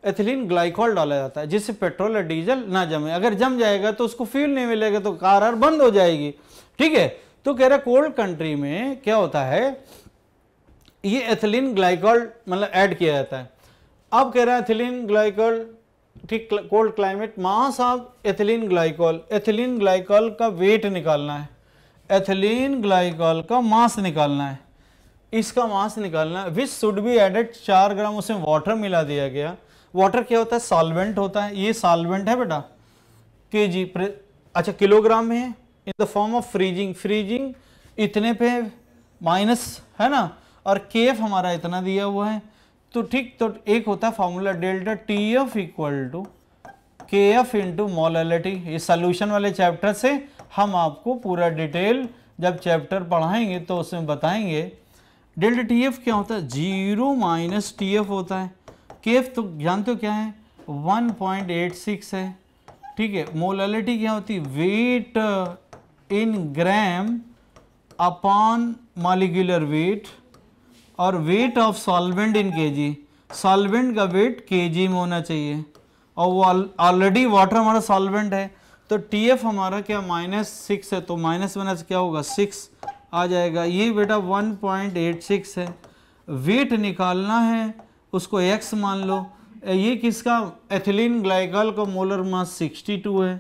एथिलीन ग्लाइकॉल डाला जाता है जिससे पेट्रोल और डीजल ना जमे अगर जम जाएगा तो उसको फ्यूल नहीं मिलेगा तो कार आर बंद हो जाएगी ठीक है तो कह रहा कोल्ड कंट्री में क्या होता है ये एथिलीन ग्लाइकॉल मतलब ऐड किया जाता है अब कह रहा है एथिलीन ग्लाइकॉल ठीक कोल्ड क्लाइमेट मास साहब एथिलीन ग्लाइकॉल एथिलीन ग्लाइकॉल का वेट निकालना है एथिलीन ग्लाइकॉल का मास निकालना है इसका मास निकालना विच शुड बी एडेड चार ग्राम उसमें वाटर मिला दिया गया वाटर क्या होता है सॉल्वेंट होता है ये सॉल्वेंट है बेटा के जी अच्छा किलोग्राम में है in the form of freezing freezing इतने पे माइनस है ना और के एफ हमारा इतना दिया हुआ है तो ठीक तो एक होता है formula delta T F equal to K F into molality ये सोल्यूशन वाले चैप्टर से हम आपको पूरा डिटेल जब चैप्टर पढ़ाएंगे तो उसमें बताएंगे डेल्टा टी एफ क्या होता है जीरो माइनस टी एफ होता है के एफ तो जानते हो क्या है 1.86 है ठीक है मोलालिटी क्या होती है weight in gram upon molecular weight और weight of solvent in KG solvent का वेट केजी में होना चाहिए और वो ऑलरेडी वाटर हमारा सॉल्वेंट है तो टी एफ हमारा क्या माइनस सिक्स है तो माइनस माइनस क्या होगा सिक्स आ जाएगा ये बेटा 1.86 है वेट निकालना है उसको एक्स मान लो ये किसका एथिलीन ग्लाइकल का मोलर मास 62 है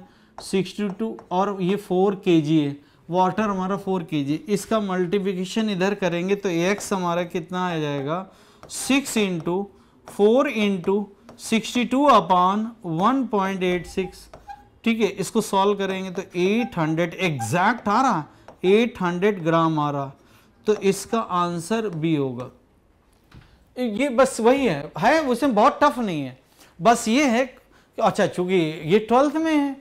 62 और ये 4 के है वाटर हमारा 4 के इसका मल्टीप्लिकेशन इधर करेंगे तो एक्स हमारा कितना आ जाएगा 6 into four into sixty two upon one point eight six ठीक है इसको सॉल्व करेंगे तो एट हंड्रेड एग्जैक्ट आ रहा है 800 ग्राम आ रहा तो इसका आंसर बी होगा ये बस वही है है उसमें बहुत टफ नहीं है बस ये है अच्छा चूंकि ये ट्वेल्थ में है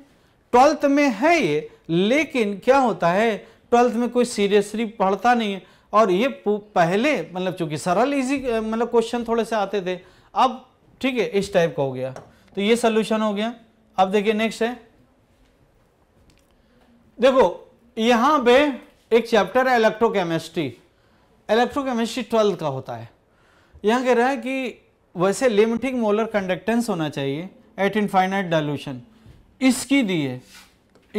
ट्वेल्थ में है ये लेकिन क्या होता है ट्वेल्थ में कोई सीरियसली पढ़ता नहीं है और ये पहले मतलब चूंकि सरल इजी मतलब क्वेश्चन थोड़े से आते थे अब ठीक है इस टाइप का हो गया तो ये सोल्यूशन हो गया अब देखिए नेक्स्ट है देखो यहाँ पे एक चैप्टर है इलेक्ट्रोकेमिस्ट्री इलेक्ट्रोकेमिस्ट्री ट्वेल्थ का होता है यहाँ कह रहा है कि वैसे लिमिटिंग मोलर कंडक्टेंस होना चाहिए एट इनफाइनाइट डाइल्यूशन इसकी दी है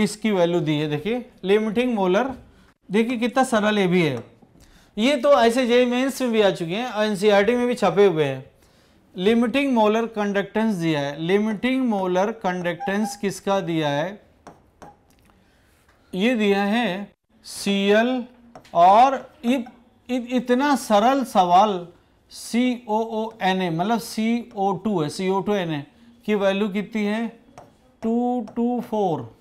इसकी वैल्यू दी है देखिए लिमिटिंग मोलर देखिए कितना सरल ये भी है ये तो ऐसे जे मेन्स में भी आ चुके हैं और एनसीईआरटी e में भी छपे हुए हैं लिमिटिंग मोलर कंडक्टेंस दिया है लिमिटिंग मोलर कंडक्टेंस किसका दिया है ये दिया है सी एल और इत, इत, इतना सरल सवाल सी ओ ओ एन ए मतलब सी ओ टू है सी ओ टू एन ए की वैल्यू कितनी है two two four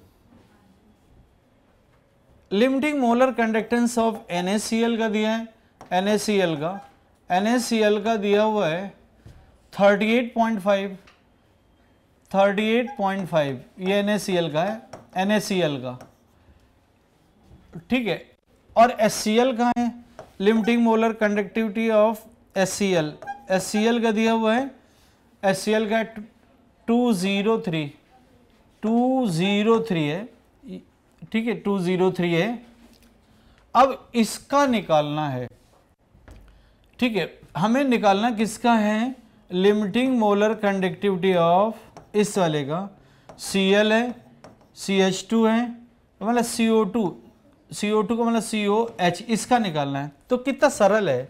limiting molar conductance of N C L का दिया है एन सी एल का एन सी एल का दिया हुआ है thirty thirty eight eight point five point five ये एन ए सी एल का है एन सी एल का ठीक है और एस सी एल कहाँ है limiting molar conductivity of S C L S C L का दिया हुआ है एस सी एल का two zero three two zero three है ठीक है टू ज़ीरो थ्री है अब इसका निकालना है ठीक है हमें निकालना किसका है लिमिटिंग मोलर कंडक्टिविटी ऑफ इस वाले का सी एल है सी एच टू है मतलब सी O to C O to का मतलब सी ओ एच इसका निकालना है तो कितना सरल है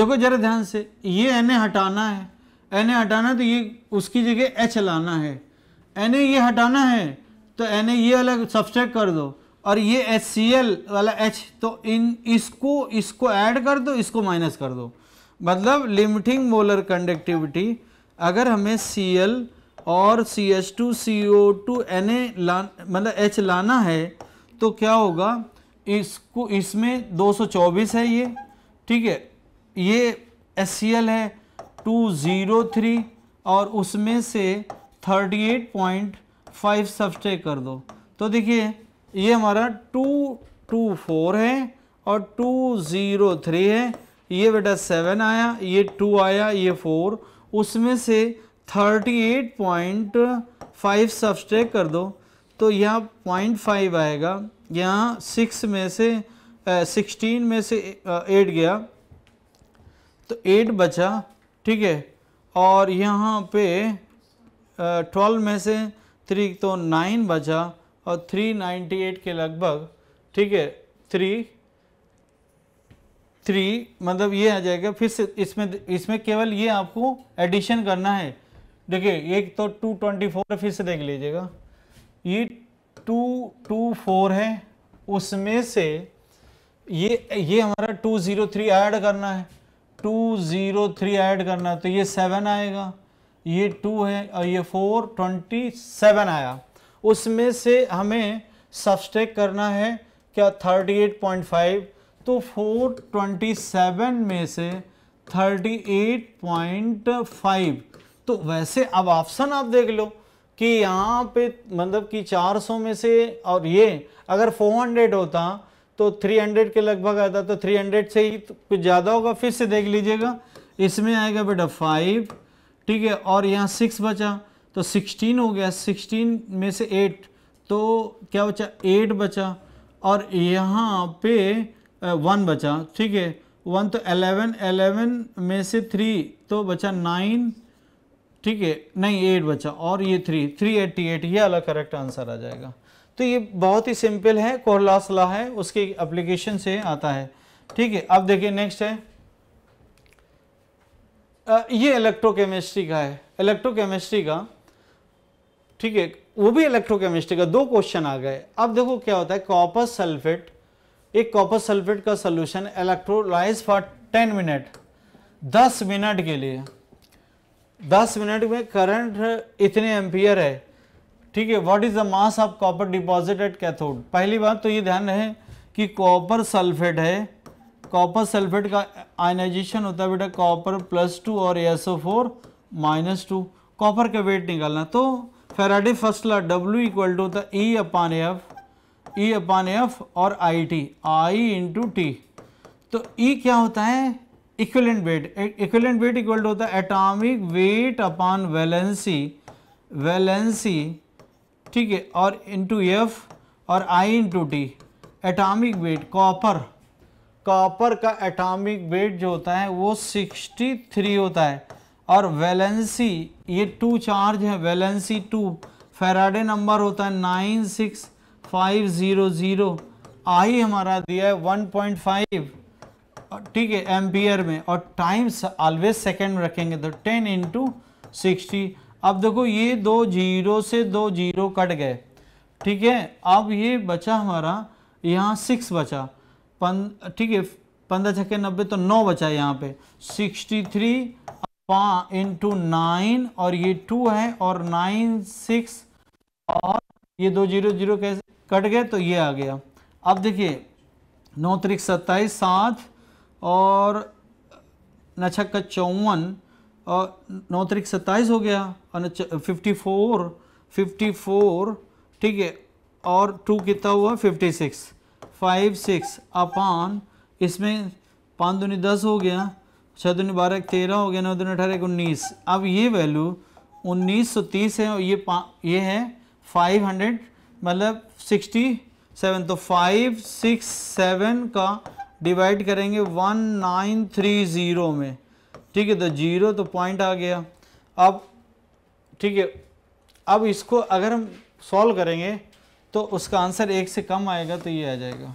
देखो जरा ध्यान से ये एन हटाना है एन हटाना है तो ये उसकी जगह एच लाना है एन ये हटाना है तो एन ये अलग सब्सट्रैक्ट कर दो और ये एच सी एल वाला एच तो इन इसको इसको ऐड कर दो इसको माइनस कर दो मतलब लिमिटिंग मोलर कंडक्टिविटी अगर हमें सी एल और C H two C O two N A ला मतलब एच लाना है तो क्या होगा इसको इसमें 224 है ये ठीक है ये एस है 203 और उसमें से 38.5 सब्सट्रैक कर दो तो देखिए ये हमारा 224 है और 203 है ये बेटा 7 आया ये 2 आया ये 4 उसमें से 38.5 सब्सट्रैक कर दो तो यहाँ 0.5 आएगा यहाँ सिक्स में से सिक्सटीन में से एट गया तो एट बचा ठीक है और यहाँ पे ट्वेल्व में से थ्री तो नाइन बचा और थ्री नाइन्टी एट के लगभग ठीक है थ्री थ्री मतलब ये आ जाएगा फिर से इसमें इसमें केवल ये आपको एडिशन करना है देखिए एक तो टू ट्वेंटी फोर फिर से देख लीजिएगा ये टू टू फोर है उसमें से ये ये हमारा टू ज़ीरो थ्री ऐड करना है टू ज़ीरो थ्री ऐड करना है तो ये सेवन आएगा ये टू है और ये फोर ट्वेंटी सेवन आया उसमें से हमें सब्सट्रैक करना है क्या थर्टी एट पॉइंट फाइव तो फोर ट्वेंटी सेवन में से थर्टी एट पॉइंट फाइव तो वैसे अब ऑप्शन आप देख लो कि यहाँ पे मतलब कि 400 में से और ये अगर 400 होता तो 300 के लगभग आता तो 300 से ही तो कुछ ज़्यादा होगा फिर से देख लीजिएगा इसमें आएगा बेटा फाइव ठीक है और यहाँ सिक्स बचा तो सिक्सटीन हो गया सिक्सटीन में से एट तो क्या बचा एट बचा और यहाँ पे वन बचा ठीक है वन तो एलेवन एलेवन में से थ्री तो बचा नाइन ठीक है नहीं एट बचा और ये थ्री थ्री एट्टी एट ये अलग करेक्ट आंसर आ जाएगा तो ये बहुत ही सिंपल है कोहलास ला है उसके एप्लीकेशन से आता है ठीक है अब देखिए नेक्स्ट है आ, ये इलेक्ट्रोकेमिस्ट्री का है इलेक्ट्रोकेमिस्ट्री का ठीक है वो भी इलेक्ट्रोकेमिस्ट्री का दो क्वेश्चन आ गए अब देखो क्या होता है कॉपर सल्फेट एक कॉपर सल्फेट का solution electrolyse for ten minute दस मिनट के लिए दस मिनट में करंट इतने एम्पियर है ठीक है what is the mass of copper deposit at cathode पहली बात तो ये ध्यान रहे कि कॉपर सल्फेट है कॉपर सल्फेट का आयनाइजेशन होता है बेटा कॉपर प्लस टू और S O four minus two copper का वेट निकालना तो Faraday first law W equal to होता है E upon F E upon F और I T I into T तो ई e क्या होता है equivalent weight equivalent weight equal to होता है atomic weight upon valency valency ठीक है और इंटू एफ और I into T atomic weight copper copper का एटॉमिक वेट जो होता है वो 63 होता है और वैलेंसी ये टू चार्ज है वैलेंसी टू फेराडे नंबर होता है nine six five zero zero I हमारा दिया है वन पॉइंट फाइव ठीक है एम्पियर में और टाइम्स ऑलवेज सेकेंड रखेंगे तो टेन इंटू सिक्सटी अब देखो ये दो जीरो से दो जीरो कट गए ठीक है अब ये बचा हमारा यहाँ सिक्स बचा पन ठीक है पंद्रह छक्के नब्बे तो नौ बचा यहाँ पे सिक्सटी थ्री पा इंटू नाइन और ये टू है और नाइन सिक्स और ये दो जीरो जीरो कैसे कट गए तो ये आ गया अब देखिए नौ तरीक सत्ताईस सात और न छक्का चौवन और नौ तरीक सत्ताईस हो गया और फिफ्टी फोर फिफ्टी फोर ठीक है और टू कितना हुआ fifty six five six upon इसमें पाँच दूनी दस हो गया छः दूनी बारह तेरह हो गया नौ दूनी अठारह एक उन्नीस अब ये वैल्यू उन्नीस सौ तीस है और ये पा ये है फाइव हंड्रेड मतलब सिक्सटी सेवन तो फाइव सिक्स सेवन का डिवाइड करेंगे वन नाइन थ्री ज़ीरो में ठीक है तो जीरो तो पॉइंट आ गया अब ठीक है अब इसको अगर हम सॉल्व करेंगे तो उसका आंसर एक से कम आएगा तो ये आ जाएगा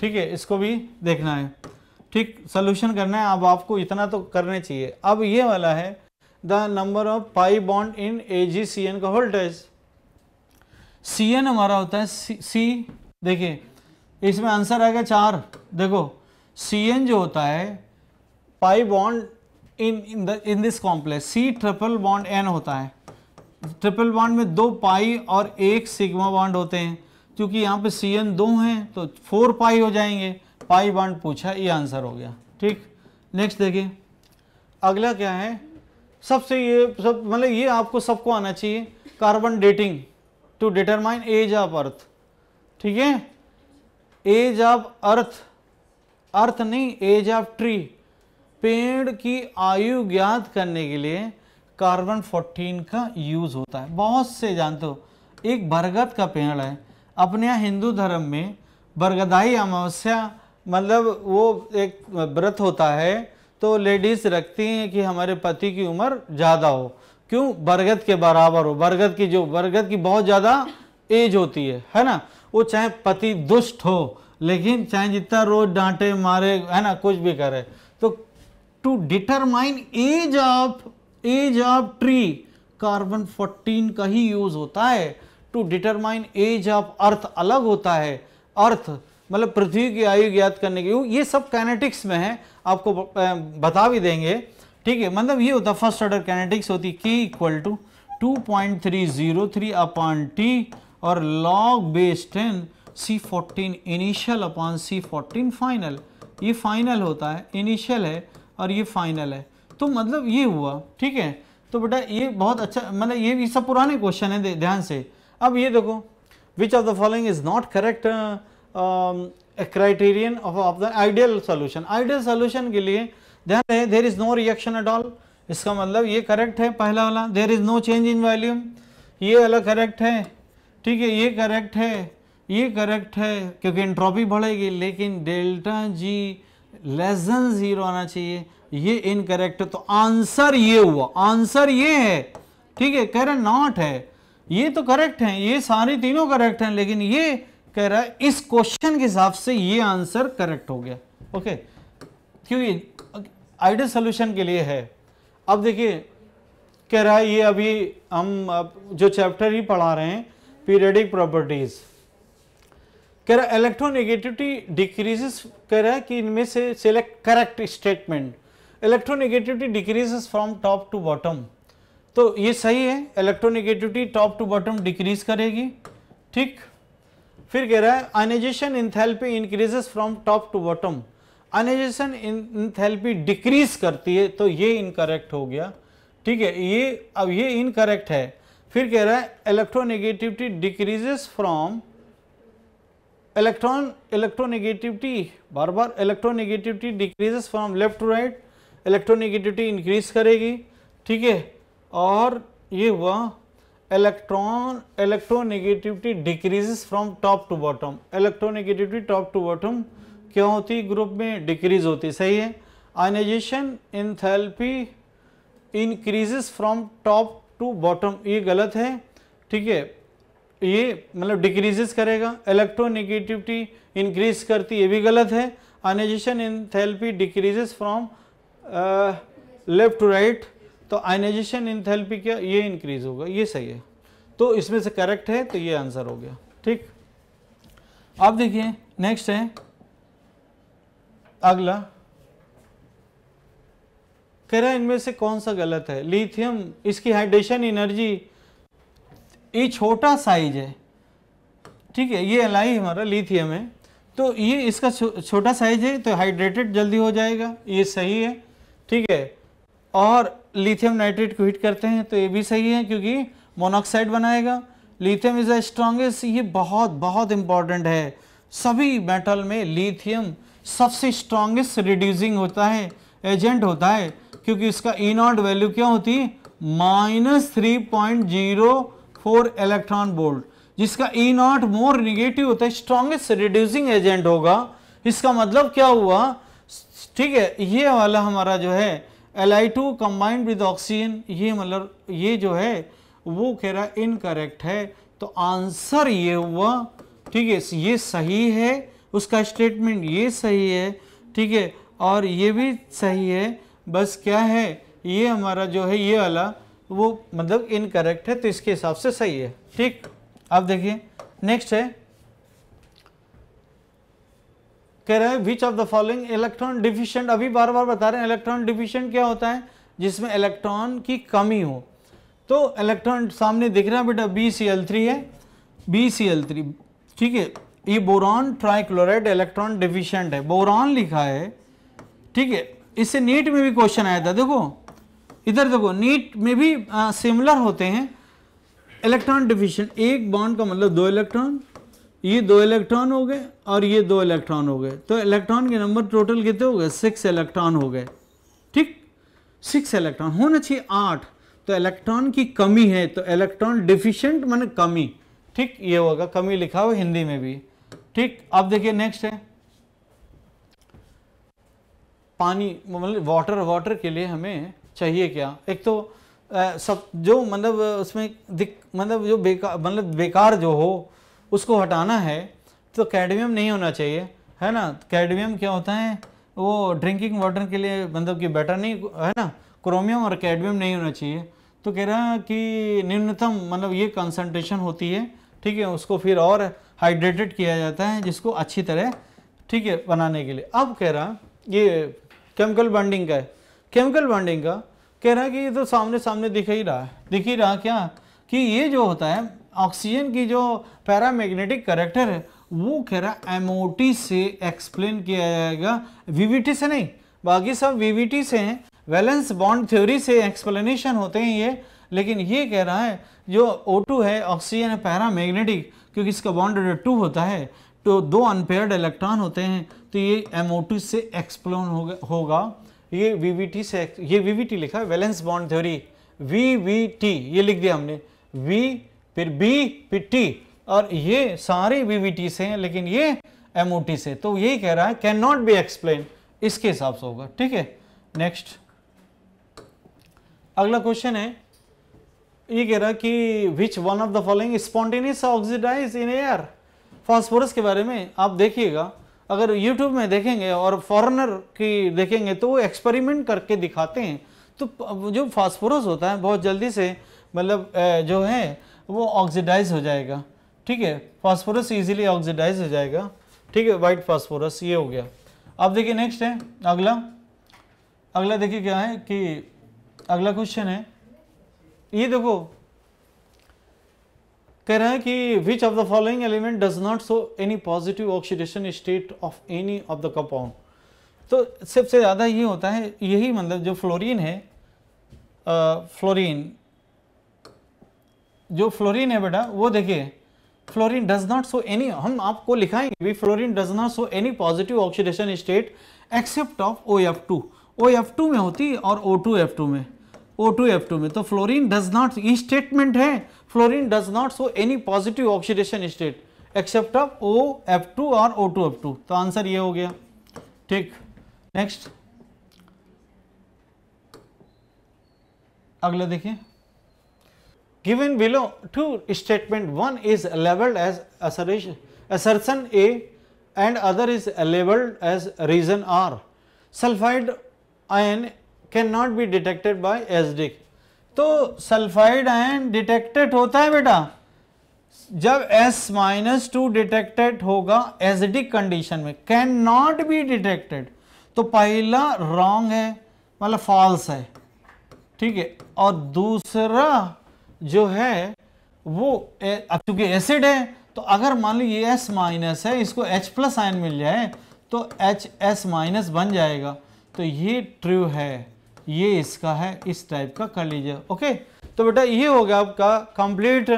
ठीक है इसको भी देखना है ठीक सोल्यूशन करना है अब आपको इतना तो करना चाहिए अब ये वाला है the number of pi bond in A G C N का वोल्टेज सी एन हमारा होता है सी, सी देखिए इसमें आंसर आएगा चार देखो सी एन जो होता है pi bond in in the in this complex C triple bond N होता है ट्रिपल बॉन्ड में दो पाई और एक सिग्मा बॉन्ड होते हैं क्योंकि यहाँ पे सी एन दो हैं तो फोर पाई हो जाएंगे पाई बॉन्ड पूछा ये आंसर हो गया ठीक नेक्स्ट देखिए अगला क्या है सबसे ये सब मतलब ये आपको सबको आना चाहिए carbon dating to determine age of earth ठीक है एज ऑफ अर्थ अर्थ नहीं एज ऑफ ट्री पेड़ की आयु ज्ञात करने के लिए कार्बन 14 का यूज़ होता है बहुत से जानते हो एक बरगद का पेड़ है अपने यहाँ हिंदू धर्म में बरगदाई अमावस्या मतलब वो एक व्रत होता है तो लेडीज़ रखती हैं कि हमारे पति की उम्र ज़्यादा हो क्यों बरगद के बराबर हो बरगद की जो बरगद की बहुत ज़्यादा एज होती है है ना वो चाहे पति दुष्ट हो लेकिन चाहे जितना रोज डांटे मारे है ना कुछ भी करे तो to determine age of age of tree carbon 14 का ही यूज होता है to determine age of earth अलग होता है अर्थ मतलब पृथ्वी की आयु ज्ञात करने की ये सब कैनेटिक्स में है आपको बता भी देंगे ठीक है मतलब ये होता है फर्स्ट ऑर्डर कैनेटिक्स होती है K equal to two point three three upon T और log base ten C fourteen initial upon C fourteen final ये फाइनल होता है इनिशियल है और ये फाइनल है तो मतलब ये हुआ ठीक है तो बेटा ये बहुत अच्छा मतलब ये भी सब पुराने क्वेश्चन है ध्यान से अब ये देखो which of the following is not correct criterion of of the ideal solution ideal solution के लिए ध्यान रहे there is no reaction at all इसका मतलब ये करेक्ट है पहला वाला there is no change in volume ये वाला करेक्ट है ठीक है ये करेक्ट है ये करेक्ट है क्योंकि इंट्रॉपी बढ़ेगी लेकिन delta G less than zero आना चाहिए ये इनकरेक्ट है तो आंसर ये हुआ आंसर ये है ठीक है कह रहे नॉट है ये तो करेक्ट है ये सारी तीनों करेक्ट हैं लेकिन ये कह रहा है इस क्वेश्चन के हिसाब से ये आंसर करेक्ट हो गया ओके क्योंकि आइडियल सोल्यूशन के लिए है अब देखिए कह रहा है ये अभी हम जो चैप्टर ही पढ़ा रहे हैं पीरियडिक प्रॉपर्टीज कह रहा इलेक्ट्रोनेगेटिविटी डिक्रीजेस कह रहा है कि इनमें से select correct statement electronegativity decreases from top to bottom तो ये सही है electronegativity top to bottom decrease करेगी ठीक फिर कह रहा है ionisation enthalpy increases from top to bottom ionisation enthalpy decrease करती है तो ये इनकरेक्ट हो गया ठीक है ये अब ये इनकरेक्ट है फिर कह रहा है electronegativity decreases from electron electronegativity बार बार electronegativity decreases from left to right electronegativity increase करेगी ठीक है और ये हुआ electron electronegativity decreases from top to bottom electronegativity top to bottom क्या होती ग्रुप में डिक्रीज होती सही है ionisation enthalpy increases from top to bottom ये गलत है ठीक है ये मतलब डिक्रीजेस करेगा इलेक्ट्रोनिगेटिविटी इंक्रीज करती ये भी गलत है ionisation enthalpy decreases from left to right तो आइनाइजेशन इन थेरेपी क्या ये इंक्रीज होगा ये सही है तो इसमें से करेक्ट है तो ये आंसर हो गया ठीक अब देखिए नेक्स्ट है अगला कह रहा है इनमें से कौन सा गलत है लिथियम इसकी हाइड्रेशन एनर्जी ये छोटा साइज है ठीक है ये एल हमारा लिथियम है तो ये इसका छोटा साइज है तो हाइड्रेटेड जल्दी हो जाएगा ये सही है ठीक है और लिथियम नाइट्रेट को हीट करते हैं तो ये भी सही है क्योंकि मोनोक्साइड बनाएगा लिथियम इज़ द स्ट्रांगेस्ट ये बहुत बहुत इम्पॉर्टेंट है सभी मेटल में लिथियम सबसे स्ट्रांगेस्ट रिड्यूसिंग होता है एजेंट होता है क्योंकि इसका ई नॉट वैल्यू क्या होती है minus three point zero four electron volt जिसका ई नॉट मोर निगेटिव होता है स्ट्रॉन्गेस्ट रिड्यूसिंग एजेंट होगा इसका मतलब क्या हुआ ठीक है ये वाला हमारा जो है L I two combined with oxygen ये मतलब ये जो है वो कह रहा इनकरेक्ट है तो आंसर ये हुआ ठीक है ये सही है उसका स्टेटमेंट ये सही है ठीक है और ये भी सही है बस क्या है ये हमारा जो है ये वाला वो मतलब इनकरेक्ट है तो इसके हिसाब से सही है ठीक अब देखिए नेक्स्ट है कह रहा है which of the following electron deficient अभी बार बार बता रहे हैं इलेक्ट्रॉन डिफिशियंट क्या होता है जिसमें इलेक्ट्रॉन की कमी हो तो इलेक्ट्रॉन सामने दिख रहा है बेटा बी सी एल थ्री है बी सी एल थ्री ठीक है ये बोरॉन ट्राइक्लोराइड इलेक्ट्रॉन डिफिशियंट है बोरॉन लिखा है ठीक है इससे नीट में भी क्वेश्चन आया था देखो इधर देखो नीट में भी सिमिलर होते हैं इलेक्ट्रॉन डिफिशन एक बॉन्ड का मतलब दो इलेक्ट्रॉन ये दो इलेक्ट्रॉन हो गए और ये दो इलेक्ट्रॉन हो गए तो इलेक्ट्रॉन के नंबर टोटल कितने हो गए सिक्स इलेक्ट्रॉन हो गए ठीक सिक्स इलेक्ट्रॉन होना चाहिए आठ तो इलेक्ट्रॉन की कमी है तो इलेक्ट्रॉन डिफिशियंट मैंने कमी ठीक ये होगा कमी लिखा हो हिंदी में भी ठीक अब देखिए नेक्स्ट है पानी मतलब वाटर वाटर के लिए हमें चाहिए क्या एक तो आ, सब जो मतलब उसमें दिक मतलब जो बेकार मतलब बेकार जो हो उसको हटाना है तो कैडमियम नहीं होना चाहिए है ना कैडमियम क्या होता है वो ड्रिंकिंग वाटर के लिए मतलब कि बेटर नहीं है ना क्रोमियम और कैडमियम नहीं होना चाहिए तो कह रहा है कि न्यूनतम मतलब ये कंसनट्रेशन होती है ठीक है उसको फिर और हाइड्रेटेड किया जाता है जिसको अच्छी तरह ठीक है बनाने के लिए अब कह रहा ये केमिकल बॉन्डिंग का है केमिकल बॉन्डिंग का कह रहा है कि ये तो सामने सामने दिख ही रहा है दिख ही रहा क्या कि ये जो होता है ऑक्सीजन की जो पैरामैग्नेटिक करेक्टर है वो कह रहा है टी से एक्सप्लेन किया जाएगा वीवीटी से नहीं बाकी सब वीवीटी से हैं वैलेंस बॉन्ड थ्योरी से एक्सप्लेनेशन होते हैं ये लेकिन ये कह रहा है जो O2 है ऑक्सीजन है पैरामैग्नेटिक क्योंकि इसका बॉन्ड टू होता है तो दो अनपेयर्ड इलेक्ट्रॉन होते हैं तो ये एम से एक्सप्लोन होगा होगा ये वी से ये वी लिखा है वैलेंस बॉन्ड थ्योरी वी ये लिख दिया हमने वी फिर बी फिर टी और ये सारे वी से हैं लेकिन ये एम से तो यही कह रहा है कैन नॉट बी एक्सप्लेन इसके हिसाब से होगा ठीक है नेक्स्ट अगला क्वेश्चन है ये कह रहा है कि which one of the following spontaneous oxidise in air phosphorus के बारे में आप देखिएगा अगर यूट्यूब में देखेंगे और फॉरेनर की देखेंगे तो वो एक्सपेरिमेंट करके दिखाते हैं तो जो फास्फोरस होता है बहुत जल्दी से मतलब जो है वो ऑक्सीडाइज हो जाएगा ठीक है फास्फोरस इजीली ऑक्सीडाइज हो जाएगा ठीक है वाइट फास्फोरस ये हो गया अब देखिए नेक्स्ट है अगला अगला देखिए क्या है कि अगला क्वेश्चन है ये देखो कह रहे हैं कि which of the following element does not show any positive oxidation state of any of the compound तो सबसे ज़्यादा ये होता है यही मतलब जो फ्लोरीन है फ्लोरीन जो फ्लोरीन है बेटा वो देखिए fluorine does not show any हम आपको लिखाएंगे भी fluorine does not show any positive oxidation state except of O F two O F two में होती और ओ टू एफ टू में ओ टू एफ टू में तो फ्लोरिन डज नॉट ई स्टेटमेंट है fluorine does not show any positive oxidation state except of O F two और O two F two तो आंसर ये हो गया ठीक नेक्स्ट अगला देखिए given below two statement one is labelled as assertion A and other is labelled as reason R sulphide ion can not be detected by acidic तो sulphide ion detected होता है बेटा जब एस माइनस टू डिटेक्टेड होगा acidic condition में can not be detected तो पहला wrong है मतलब फॉल्स है ठीक है और दूसरा जो है वो चूंकि एसिड है तो अगर मान लो ये एस माइनस है इसको एच प्लस आयन मिल जाए तो एच एस माइनस बन जाएगा तो ये ट्रू है ये इसका है इस टाइप का कर लीजिए ओके तो बेटा ये हो गया आपका कंप्लीट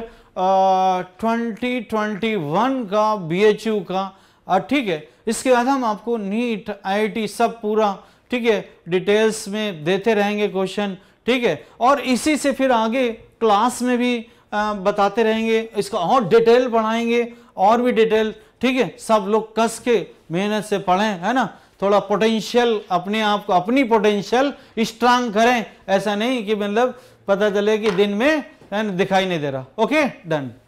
ट्वेंटी ट्वेंटी वन का बीएचयू का ठीक है इसके बाद हम आपको नीट आईटी सब पूरा ठीक है डिटेल्स में देते रहेंगे क्वेश्चन ठीक है और इसी से फिर आगे क्लास में भी आ, बताते रहेंगे इसका और डिटेल पढ़ाएंगे और भी डिटेल ठीक है सब लोग कस के मेहनत से पढ़ें है ना थोड़ा पोटेंशियल अपने आप को अपनी पोटेंशियल स्ट्रांग करें ऐसा नहीं कि मतलब पता चले कि दिन में दिखाई नहीं दे रहा ओके डन